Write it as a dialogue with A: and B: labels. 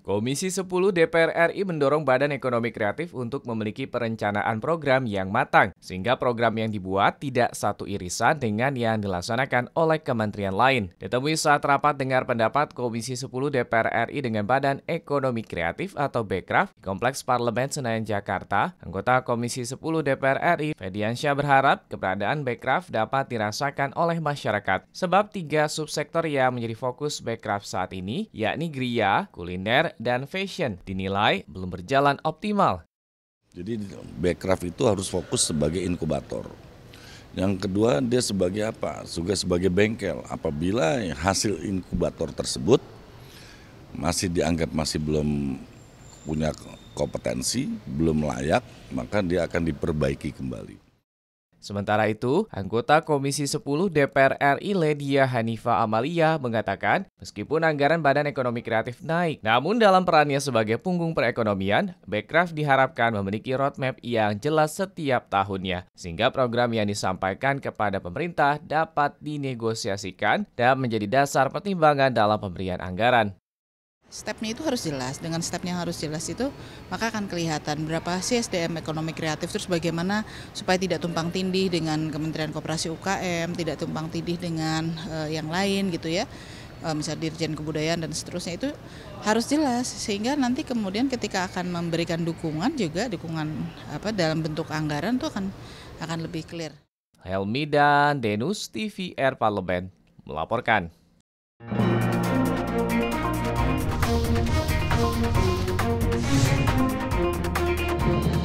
A: Komisi 10 DPR RI mendorong Badan Ekonomi Kreatif untuk memiliki perencanaan program yang matang, sehingga program yang dibuat tidak satu irisan dengan yang dilaksanakan oleh kementerian lain. Ditemui saat rapat dengar pendapat Komisi 10 DPR RI dengan Badan Ekonomi Kreatif atau BEKRAF di Kompleks Parlemen Senayan Jakarta, anggota Komisi 10 DPR RI, Fediansyah berharap keberadaan BEKRAF dapat dirasakan oleh masyarakat, sebab tiga subsektor yang menjadi fokus BEKRAF saat ini, yakni gria, kuliner, dan fashion dinilai belum berjalan optimal.
B: Jadi Backcraft itu harus fokus sebagai inkubator. Yang kedua dia sebagai apa? Juga sebagai bengkel. Apabila hasil inkubator tersebut masih dianggap masih belum punya kompetensi, belum layak, maka dia akan diperbaiki kembali.
A: Sementara itu, anggota Komisi 10 DPR RI Ledia Hanifa Amalia mengatakan, meskipun anggaran Badan Ekonomi Kreatif naik, namun dalam perannya sebagai punggung perekonomian, Backcraft diharapkan memiliki roadmap yang jelas setiap tahunnya, sehingga program yang disampaikan kepada pemerintah dapat dinegosiasikan dan menjadi dasar pertimbangan dalam pemberian anggaran.
C: Stepnya itu harus jelas, dengan stepnya harus jelas itu maka akan kelihatan berapa sih SDM ekonomi kreatif, terus bagaimana supaya tidak tumpang tindih dengan Kementerian Koperasi UKM, tidak tumpang tindih dengan uh, yang lain gitu ya eh, misalnya dirjen kebudayaan dan seterusnya itu harus jelas sehingga nanti kemudian ketika akan memberikan dukungan juga dukungan apa dalam bentuk anggaran itu akan akan lebih clear.
A: Helmi dan Denus TVR Parlemen melaporkan. Thank you.